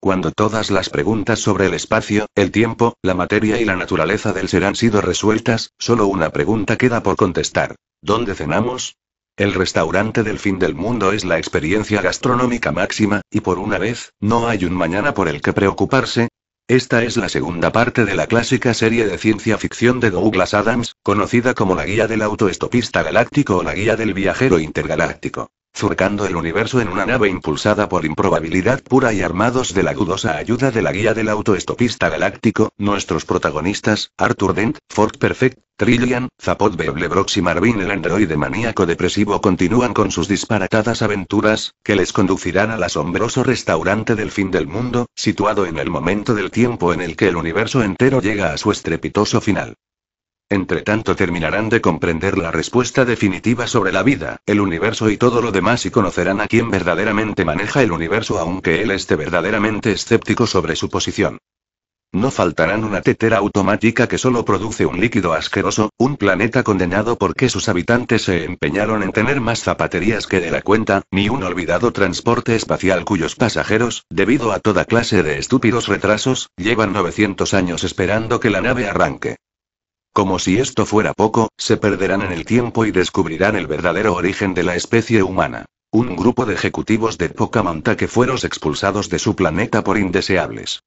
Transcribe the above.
Cuando todas las preguntas sobre el espacio, el tiempo, la materia y la naturaleza del ser han sido resueltas, solo una pregunta queda por contestar. ¿Dónde cenamos? El restaurante del fin del mundo es la experiencia gastronómica máxima, y por una vez, no hay un mañana por el que preocuparse. Esta es la segunda parte de la clásica serie de ciencia ficción de Douglas Adams, conocida como la guía del autoestopista galáctico o la guía del viajero intergaláctico surcando el universo en una nave impulsada por improbabilidad pura y armados de la dudosa ayuda de la guía del autoestopista galáctico, nuestros protagonistas, Arthur Dent, Ford Perfect, Trillian, Zapot Beblebrox y Marvin el androide maníaco depresivo continúan con sus disparatadas aventuras, que les conducirán al asombroso restaurante del fin del mundo, situado en el momento del tiempo en el que el universo entero llega a su estrepitoso final. Entre tanto terminarán de comprender la respuesta definitiva sobre la vida, el universo y todo lo demás y conocerán a quien verdaderamente maneja el universo aunque él esté verdaderamente escéptico sobre su posición. No faltarán una tetera automática que solo produce un líquido asqueroso, un planeta condenado porque sus habitantes se empeñaron en tener más zapaterías que de la cuenta, ni un olvidado transporte espacial cuyos pasajeros, debido a toda clase de estúpidos retrasos, llevan 900 años esperando que la nave arranque. Como si esto fuera poco, se perderán en el tiempo y descubrirán el verdadero origen de la especie humana. Un grupo de ejecutivos de poca que fueron expulsados de su planeta por indeseables.